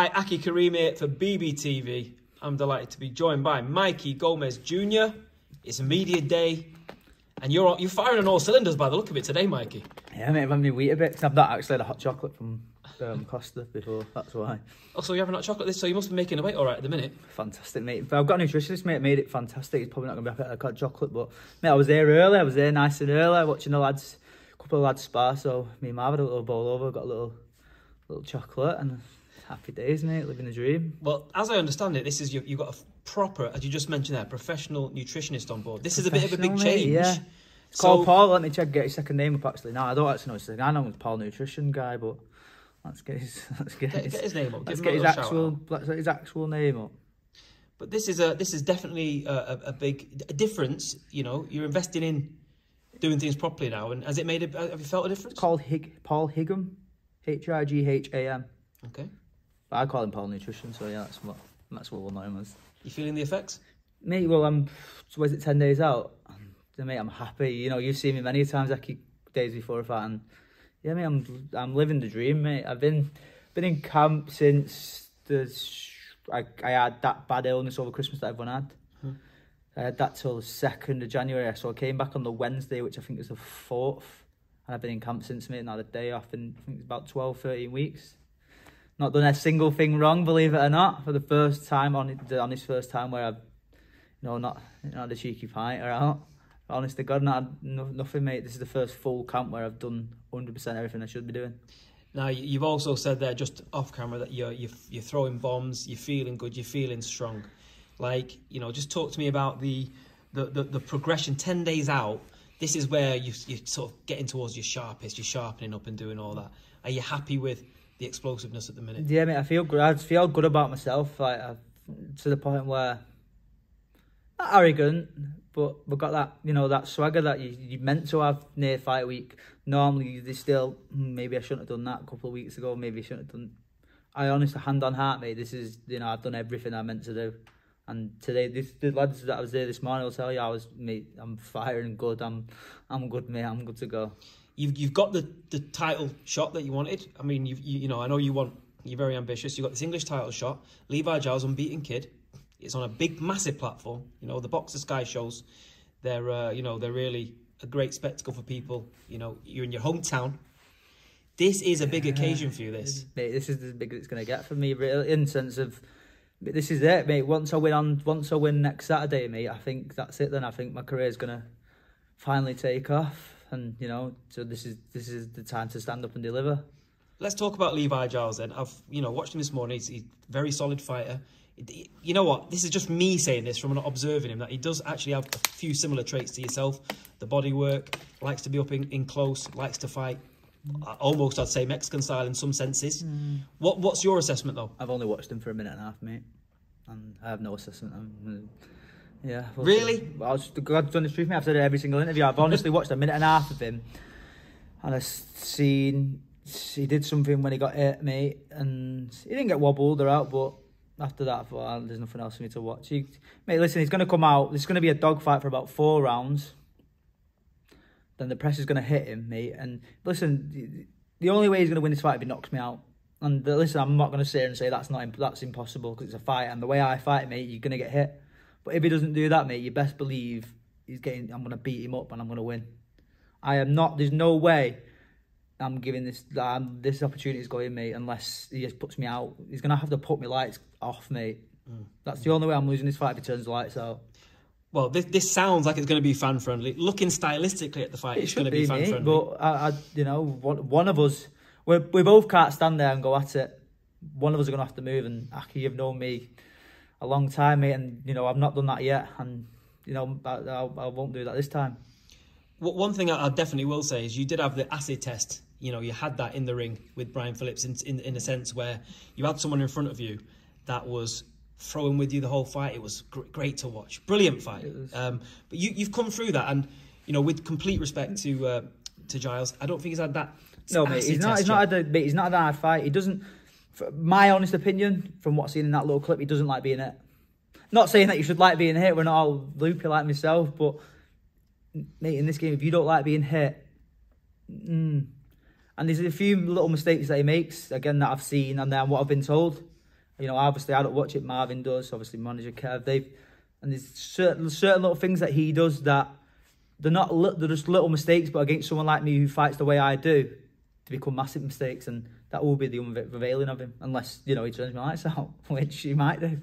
Hi Aki Karim for BBTV. I'm delighted to be joined by Mikey Gomez Jr. It's media day, and you're you're firing on all cylinders by the look of it today, Mikey. Yeah, mate, I've had me wait a bit because I've not actually had a hot chocolate from um, Costa before. That's why. Oh, so you haven't had chocolate this, so you must be making a weight all right at the minute. Fantastic, mate. But I've got a nutritionist, mate, made it fantastic. He's probably not going to be happy that I got chocolate, but mate, I was there early. I was there nice and early, watching the lads, a couple of lads spar. So me and Marv had a little bowl over, got a little little chocolate, and Happy days, mate, living the dream. Well, as I understand it, this is you, have got a proper, as you just mentioned there, professional nutritionist on board. This is a bit of a big change. yeah. So, Call Paul, let me check, get his second name up actually. No, I don't actually know his second I know he's Paul Nutrition Guy, but let's get his, let's get, his, get his name up. Let's get his actual, let's get his actual name up but this is a this is definitely a, a, big a difference. You know, you're investing in doing things properly now, and has it made a have you felt a difference? It's called Hig, Paul Higham, H I G H A M. Okay. But I call him Paul Nutrition, so yeah, that's what that's what we're known as. You feeling the effects? Mate, well, I'm. Was it ten days out? Yeah, mate, I'm happy. You know, you've seen me many times. I like, keep days before that, and yeah, mate, I'm I'm living the dream, mate. I've been been in camp since the I, I had that bad illness over Christmas that everyone had. Hmm. I had that till the second of January, so I came back on the Wednesday, which I think is the fourth, and I've been in camp since mate. Now the day off, and I think it's about 12, 13 weeks not done a single thing wrong, believe it or not, for the first time on on his first time where I've you know not you the cheeky pint or out. Honest to God, not nothing, mate. This is the first full camp where I've done 100% everything I should be doing. Now you've also said there just off camera that you're you're, you're throwing bombs, you're feeling good, you're feeling strong. Like you know, just talk to me about the the, the, the progression. Ten days out, this is where you you're sort of getting towards your sharpest, you're sharpening up and doing all that. Are you happy with? the explosiveness at the minute. Yeah, mate, I feel good. I feel good about myself, like to the point where not arrogant, but we've got that you know that swagger that you you meant to have near fight week. Normally, they still hmm, maybe I shouldn't have done that a couple of weeks ago. Maybe I shouldn't have done. I honestly, hand on heart, mate. This is you know I've done everything I meant to do. And today, this, the lads that I was there this morning will tell you I was, mate, I'm firing good. I'm, I'm good, mate. I'm good to go you've you've got the the title shot that you wanted. I mean, you you know, I know you want you're very ambitious. You've got this English title shot. Levi Giles, unbeaten kid. It's on a big, massive platform. You know, the Boxer Sky shows. They're uh, you know they're really a great spectacle for people. You know, you're in your hometown. This is a big yeah, occasion for you. This this is the big it's going to get for me, Real in sense of. this is it, mate. Once I win on, once I win next Saturday, mate, I think that's it. Then I think my career's gonna finally take off and you know, so this is this is the time to stand up and deliver. Let's talk about Levi Giles then. I've you know watched him this morning. He's, he's a very solid fighter. You know what? This is just me saying this from observing him that he does actually have a few similar traits to yourself. The body work, likes to be up in, in close, likes to fight, uh, almost I'd say Mexican style in some senses. Mm. What What's your assessment though? I've only watched him for a minute and a half, mate, and I have no assessment. I'm, yeah. Well, really? I was done this with me. I've said it every single interview. I've honestly watched a minute and a half of him, and I've seen he did something when he got hit, mate, and he didn't get wobbled or out, but. After that, I thought, oh, there's nothing else for me to watch. He, mate, listen, he's going to come out. There's going to be a dogfight for about four rounds. Then the press is going to hit him, mate. And listen, the only way he's going to win this fight if he knocks me out. And listen, I'm not going to sit here and say that's not that's impossible because it's a fight. And the way I fight, mate, you're going to get hit. But if he doesn't do that, mate, you best believe he's getting. I'm gonna beat him up and I'm gonna win. I am not. There's no way I'm giving this. Um, this opportunity is going, mate. Unless he just puts me out, he's gonna have to put my lights off, mate. Mm. That's the only way I'm losing this fight if he turns the lights out. Well, this this sounds like it's going to be fan friendly. Looking stylistically at the fight, it it's going to be, be fan friendly. But I, I, you know, one, one of us, we we both can't stand there and go at it. One of us are going to have to move, and Aki, you've known me a long time, mate, and you know I've not done that yet, and you know I, I, I won't do that this time. Well, one thing I definitely will say is you did have the acid test. You know, you had that in the ring with Brian Phillips in, in, in a sense where you had someone in front of you that was throwing with you the whole fight. It was gr great to watch, brilliant fight. Um, but you, have come through that, and you know, with complete respect to uh, to Giles, I don't think he's had that. No, mate, he's not. He's yet. not had a, mate, he's not had a hard fight. He doesn't my honest opinion, from what's seen in that little clip, he doesn't like being hit. Not saying that you should like being hit. We're not all loopy like myself, but mate, in this game, if you don't like being hit, mm, and there's a few little mistakes that he makes again that I've seen, and then what I've been told. You know, obviously I don't watch it. Marvin does. Obviously, manager Kev. They've and there's certain certain little things that he does that they're not they're just little mistakes, but against someone like me who fights the way I do, to become massive mistakes and that will be the unveiling of him, unless you know he turns my lights out, which he might do.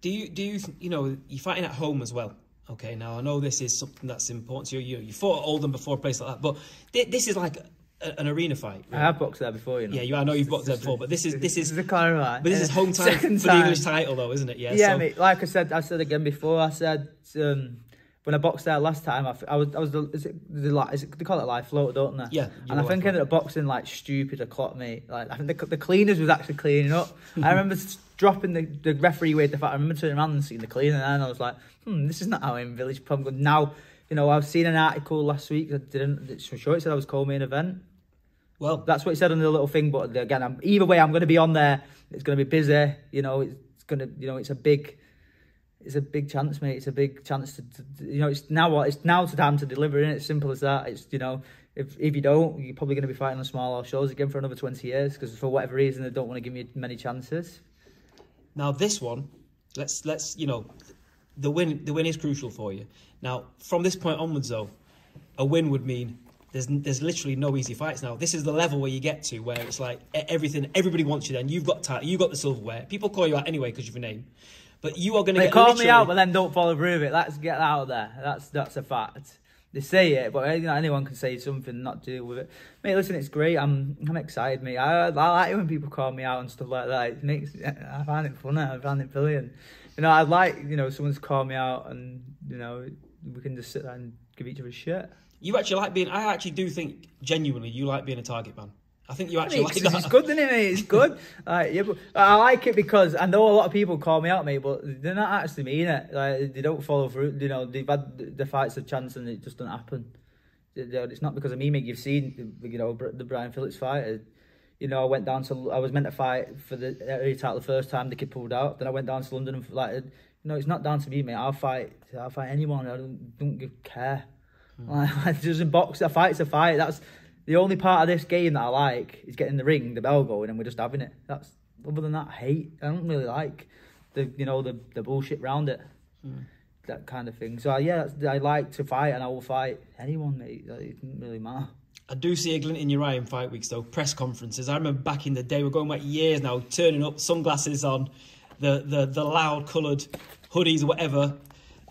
Do you do you you know you're fighting at home as well? Okay, now I know this is something that's important to you. You, you fought at Oldham before, a place like that, but th- this is like a, an arena fight. Really. I have boxed there before, you know. Yeah, you, I know you've boxed there before, but this is this is the But this is home time Second for the English title, though, isn't it? Yeah. Yeah, so. mate, like I said, I said again before. I said um, when I boxed there last time, I, I was I was is it the like is it, they call it life float, don't they? Yeah. And I think I ended up boxing like stupid o'clock, mate. Like I think the, the cleaners was actually cleaning up. I remember dropping the, the referee with the fact I remember turning around and seeing the cleaner, and I was like, hmm, this is not how in Village Pub. Now, you know, I've seen an article last week that didn't. It's for sure it said I was co-main event. Well, that's what he said on the little thing. But again, I'm, either way, I'm going to be on there. It's going to be busy. You know, it's going to you know, it's a big it's a big chance, mate. It's a big chance to, to you know. It's now what it's now to time to deliver, and it? it's simple as that. It's you know, if if you don't, you're probably going to be fighting on smaller shows again for another twenty years because for whatever reason they don't want to give you many chances. Now this one, let's let's you know, the win the win is crucial for you. Now from this point onwards, though, a win would mean there's there's literally no easy fights now. This is the level where you get to where it's like everything, everybody wants you. Then you've got title, you've got the silverware. People call you out anyway because you've a name. But you are going to. call literally... me out, but then don't follow through with it. Let's get that out there. That's that's a fact. They say it, but you know, anyone can say something, not deal with it. Mate, listen, it's great. I'm I'm excited, mate. I, I like it when people call me out and stuff like that. It makes I find it funny. I find it brilliant. You know, I like you know someone's called me out, and you know we can just sit there and give each other shit. You actually like being. I actually do think genuinely you like being a target man. I think you actually like that. It's good, isn't it, mate? It's good. like, uh, yeah, but I like it because I know a lot of people call me out, mate, but they're not actually mean it. Like they don't follow through. You know, they've had the fights a chance and it just doesn't happen. It's not because of me, mate. You've seen, you know, the Brian Phillips fight. You know, I went down to. I was meant to fight for the area uh, title the first time. The kid pulled out. Then I went down to London and like, you know, it's not down to me, mate. I'll fight. I'll fight anyone. I don't don't give care. Mm. Like, just in box, a fight's a fight. That's the only part of this game that I like is getting the ring, the bell going, and we're just having it. That's other than that, I hate. I don't really like the you know the the bullshit around it, mm. that kind of thing. So uh, yeah, I like to fight, and I will fight anyone, mate. It doesn't really matter. I do see a glint in your eye in fight weeks though. Press conferences. I remember back in the day, we're going back years now, turning up, sunglasses on, the the the loud coloured hoodies or whatever,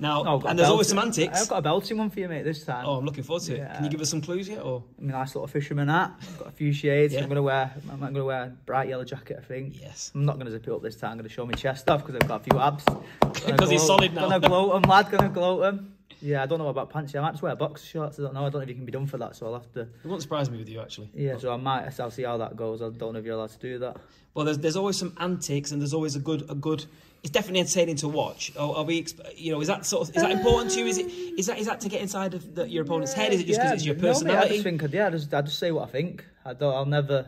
now, oh, and there's always semantics. I've got a belting one for you, mate, this time. Oh, I'm looking forward to yeah. it. Can you give us some clues yet? Or? I a nice little fisherman hat. I've got a few shades. yeah. I'm going to wear I'm going to wear a bright yellow jacket, I think. Yes. I'm not going to zip it up this time. I'm going to show my chest off because I've got a few abs. Because he's solid now. Going to gloat him, lad. Going to gloat him. Yeah, I don't know about Punch. I might just wear boxer shorts. I don't know. I don't know if you can be done for that, so I'll have to. It won't surprise me with you actually. Yeah, but... so I might. I'll see how that goes. I don't know if you're allowed to do that. Well, there's there's always some antics, and there's always a good a good. It's definitely entertaining to watch. Are, are we? You know, is that sort of is that important to you? Is it is that is that to get inside of the, your opponent's yeah, head? Is it just because yeah, it's your personality? No, mate, I just think. Yeah, I just I just say what I think. I don't. I'll never.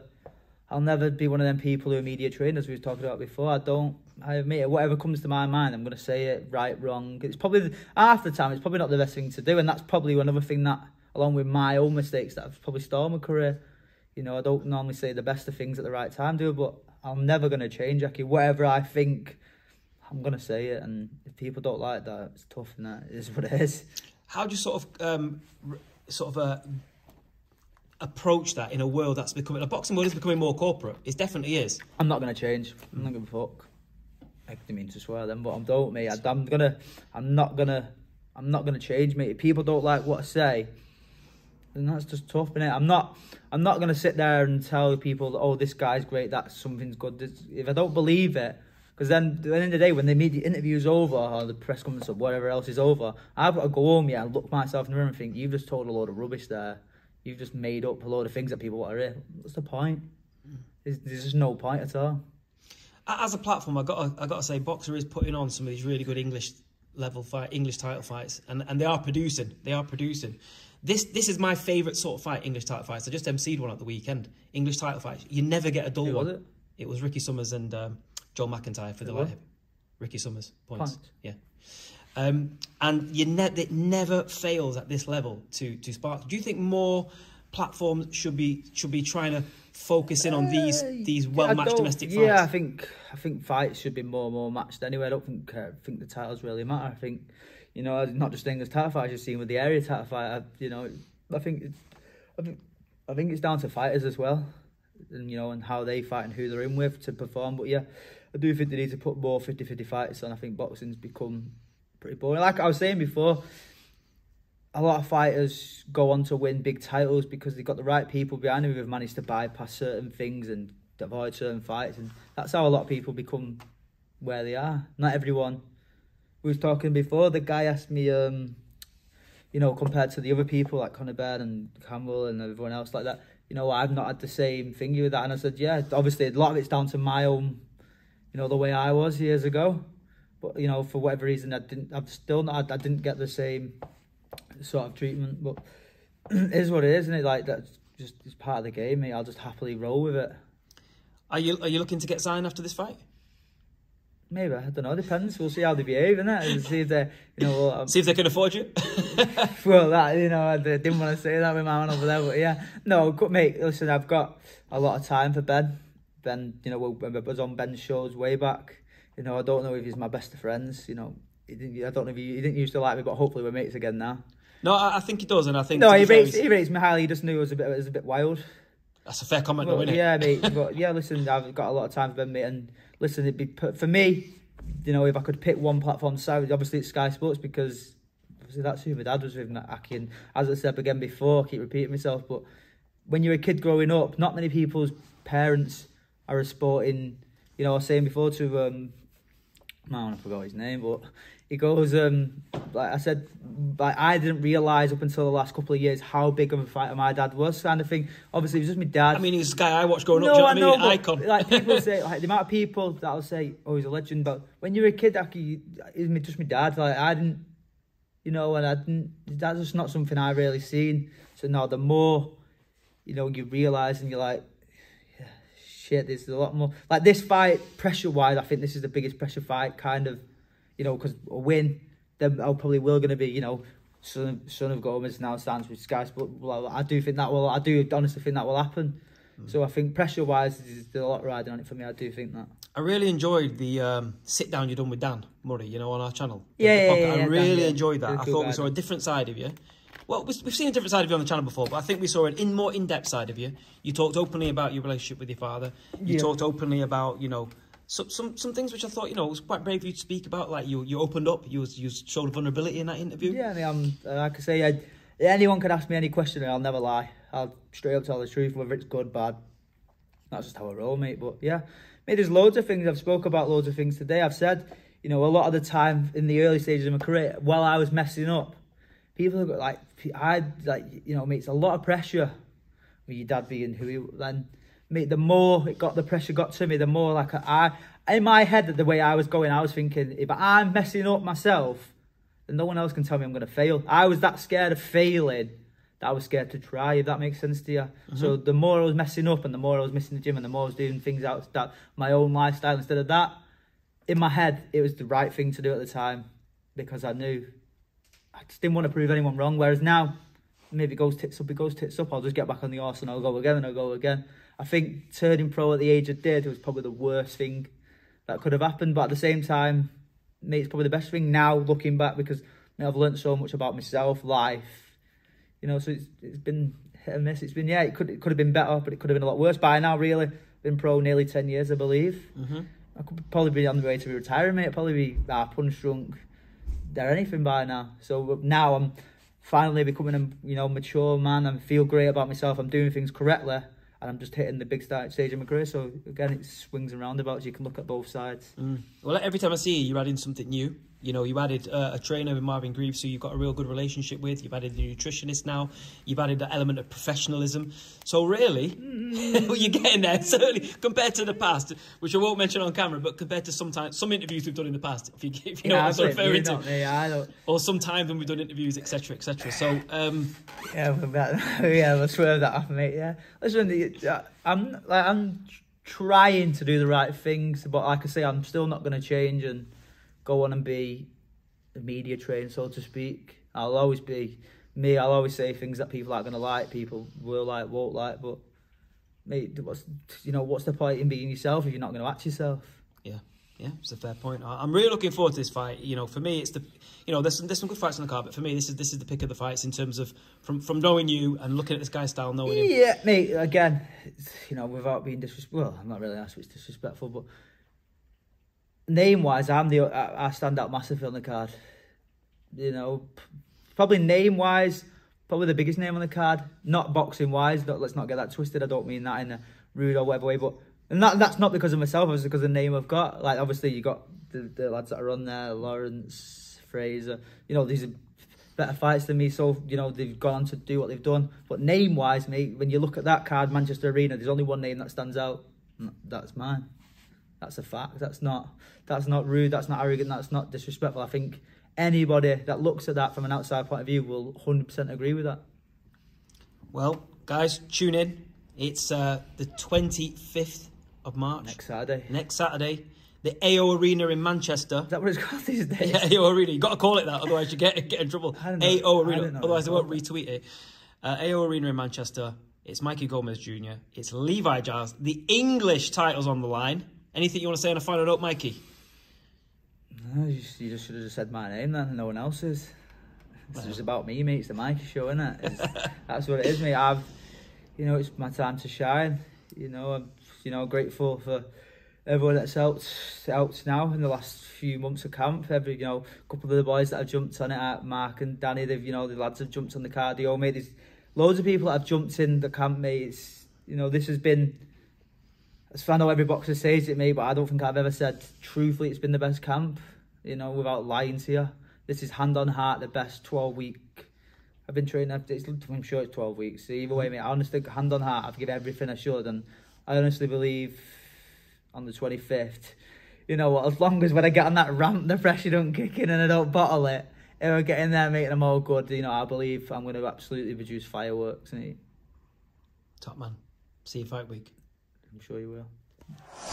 I'll never be one of them people who are media trained, as we have talking about before. I don't, I admit it, whatever comes to my mind, I'm going to say it right, wrong. It's probably, half the time, it's probably not the best thing to do. And that's probably another thing that, along with my own mistakes, that I've probably stalled my career. You know, I don't normally say the best of things at the right time, do But I'm never going to change, Jackie. Whatever I think, I'm going to say it. And if people don't like that, it's tough and that is what it is. How do you sort of, um, sort of, uh, approach that in a world that's becoming a boxing world is becoming more corporate. It definitely is. I'm not gonna change. I'm not gonna fuck. I didn't mean to swear then, but I'm don't me I, am gonna. I'm not gonna. I'm not gonna change, mate. If people don't like what I say, then that's just tough, innit? I'm not. I'm not gonna sit there and tell people, oh, this guy's great. That something's good. If I don't believe it. Because then, at the end of the day, when the media interview's over or the press conference or whatever else is over, I've got to go home, yeah, and look myself in the mirror and think, you've just told a load of rubbish there you've just made up a lot of things that people want to hear. What's the point? Hmm. There's, there's just no point at all. As a platform, I got I got to say, Boxer is putting on some of these really good English level fight, English title fights, and, and they are producing. They are producing. This this is my favourite sort of fight, English title fights. I just emceed one at the weekend. English title fights. You never get a dull Who one. Was it? it? was Ricky Summers and um, McIntyre for the light. Ricky Summers points. Point. Yeah. Um, and you ne it never fails at this level to, to spark. Do you think more platforms should be should be trying to focus in on these uh, these well matched domestic fights? Yeah, I think I think fights should be more and more matched anyway. I don't think uh, think the titles really matter. I think you know not just English title fights you've seen with the area title fight. I, you know, I think I think I think it's down to fighters as well, and you know, and how they fight and who they're in with to perform. But yeah, I do think they need to put more 50-50 fights on. I think boxing's become pretty boring. Like I was saying before, a lot of fighters go on to win big titles because they've got the right people behind them who've managed to bypass certain things and avoid certain fights. And that's how a lot of people become where they are. Not everyone. We was talking before, the guy asked me, um, you know, compared to the other people like Conor Baird and Campbell and everyone else like that, you know, I've not had the same thing with that. And I said, yeah, obviously a lot of it's down to my own, you know, the way I was years ago but you know for whatever reason I didn't I've still not I didn't get the same sort of treatment but it is what it is isn't it like that's just it's part of the game mate I'll just happily roll with it are you are you looking to get signed after this fight Maybe I don't know. Depends. We'll see how they behave, innit? And see if they, you know, well, um, see if they can afford you. well, that you know, I didn't want to say that with my man over there, but yeah, no, mate. Listen, I've got a lot of time for Ben. Ben, you know, I was on Ben's shows way back you know, I don't know if he's my best of friends. You know, I don't know if he, he didn't used to like me, but hopefully we're mates again now. No, I, I think he does, and I think no, he rates, he rates me highly. He just knew it was a bit, it was a bit wild. That's a fair comment, though, isn't yeah, it? Yeah, mate. But yeah, listen, I've got a lot of time for them, mate, and listen, it'd be for me. You know, if I could pick one platform, so obviously it's Sky Sports because obviously that's who my dad was with, Aki. And as I said again before, I keep repeating myself, but when you're a kid growing up, not many people's parents are a sporting. You know, I was saying before to um, man, I forgot his name, but he goes, um, like I said, like I didn't realise up until the last couple of years how big of a fighter my dad was. and I thing. Obviously, it was just my dad. I mean, he's the guy I watched growing no, up. Do you I, know, I mean? Icon. Like people say, like the amount of people that'll say, "Oh, he's a legend," but when you're a kid, like he's just my dad. Like I didn't, you know, and I didn't. That's just not something I really seen. So now the more, you know, you realise and you're like shit. There's a lot more. Like this fight, pressure-wise, I think this is the biggest pressure fight, kind of, you know, because a win, then I probably will going to be, you know, son of, son of Gomez now stands with Sky Sports. I do think that will, I do honestly think that will happen. Mm. So I think pressure-wise, there's a lot riding on it for me. I do think that. I really enjoyed the um, sit down you done with Dan Murray, you know, on our channel. Yeah, yeah, yeah, I really Dan, enjoyed that. I thought we saw a different side of you. Well, we've seen a different side of you on the channel before, but I think we saw an in more in-depth side of you. You talked openly about your relationship with your father. You yeah. talked openly about, you know, some, some some things which I thought, you know, was quite brave of you to speak about. Like you, you opened up. You was, you showed vulnerability in that interview. Yeah, I mean, I'm, like I say, I, anyone can ask me any question, and I'll never lie. I'll straight up tell the truth, whether it's good, bad. That's just how I roll, mate. But yeah, mate, there's loads of things I've spoke about. Loads of things today. I've said, you know, a lot of the time in the early stages of my career, while I was messing up people have got like I like you know, makes a lot of pressure with your dad being who he then mate, the more it got the pressure got to me, the more like I in my head the way I was going, I was thinking, if I'm messing up myself, then no one else can tell me I'm gonna fail. I was that scared of failing that I was scared to try, if that makes sense to you. Uh-huh. Mm-hmm. So the more I was messing up and the more I was missing the gym and the more I was doing things out that my own lifestyle instead of that, in my head, it was the right thing to do at the time because I knew I just didn't want to prove anyone wrong. Whereas now, maybe it goes tits up, it goes tits up. I'll just get back on the horse and I'll go again and I'll go again. I think turning pro at the age I did was probably the worst thing that could have happened. But at the same time, mate, it's probably the best thing now looking back because mate, I've learned so much about myself, life. You know, so it's it's been hit and miss. It's been yeah, it could it could have been better, but it could have been a lot worse. By now, really, been pro nearly ten years, I believe. Mm -hmm. I could probably be on the way to retirement. Probably be ah, punch drunk they're anything by now. So now I'm finally becoming a you know mature man. I feel great about myself. I'm doing things correctly, and I'm just hitting the big start stage of my career. So again, it swings and roundabouts. You can look at both sides. Mm. Well, every time I see you, you're adding something new. You know, you added uh, a trainer with Marvin Greaves, who you've got a real good relationship with. You've added the nutritionist now. You've added that element of professionalism. So really, you're getting there. Certainly compared to the past, which I won't mention on camera, but compared to sometimes some interviews we've done in the past, if you, if you yeah, know what I'm referring to, me, not or sometimes when we've done interviews, etc., etc. So um, yeah, that, yeah, let's we'll swear that off, mate. Yeah, listen, uh, I'm like I'm trying to do the right things, but like I say, I'm still not going to change and go on and be media trained, so to speak. I'll always be me. I'll always say things that people aren't going to like, people will like, won't like. But mate, what's you know what's the point in being yourself if you're not going to act yourself? Yeah. Yeah, it's a fair point. I'm really looking forward to this fight. You know, for me, it's the, you know, there's some, there's some good fights on the card, but for me, this is this is the pick of the fights in terms of from from knowing you and looking at this guy's style, knowing him. Yeah, mate. Again, you know, without being disrespectful, well, I'm not really asked if it's disrespectful, but name wise, I'm the I, I stand out massively on the card. You know, probably name wise, probably the biggest name on the card. Not boxing wise. Not, let's not get that twisted. I don't mean that in a rude or whatever way, but and that that's not because of myself. It's because of the name I've got. Like obviously you got the, the lads that are on there, Lawrence Fraser. You know these are better fights than me. So you know they've gone on to do what they've done. But name wise, mate, when you look at that card, Manchester Arena, there's only one name that stands out. That's mine. That's a fact. That's not that's not rude. That's not arrogant. That's not disrespectful. I think anybody that looks at that from an outside point of view will 100% agree with that. Well, guys, tune in. It's uh, the 25th of March. Next Saturday. Next Saturday. The AO Arena in Manchester. Is that what it's called these days? Yeah, AO Arena. You've got to call it that, otherwise you get, get in trouble. AO Arena. Otherwise they won't retweet it. Uh, AO Arena in Manchester. It's Mikey Gomez Jr. It's Levi Giles. The English title's on the line. Anything you want to say on a final note, Mikey? No, you just, you just should have just said my name then, no one else's. It's is just about me, mate. It's the Mikey show, isn't it? that's what it is, mate. I've, you know, it's my time to shine. You know, I'm, you know, grateful for everyone that's helped, out now in the last few months of camp. Every you know, couple of the boys that have jumped on it, uh, Mark and Danny. They've you know the lads have jumped on the cardio, mate. There's loads of people that have jumped in the camp, mate. It's, you know, this has been I know every boxer says it, mate, but I don't think I've ever said truthfully it's been the best camp. You know, without lying to you, this is hand on heart the best 12 week. I've been training. It's, I'm sure it's 12 weeks. So either way, mate, I honestly hand on heart, I've given everything I should, and I honestly believe on the 25th. You know what? As long as when I get on that ramp, the pressure don't kick in and I don't bottle it, if I get in there, mate, and I'm all good, you know, I believe I'm going to absolutely produce fireworks, mate. Top man. See you fight week. I'm sure you will.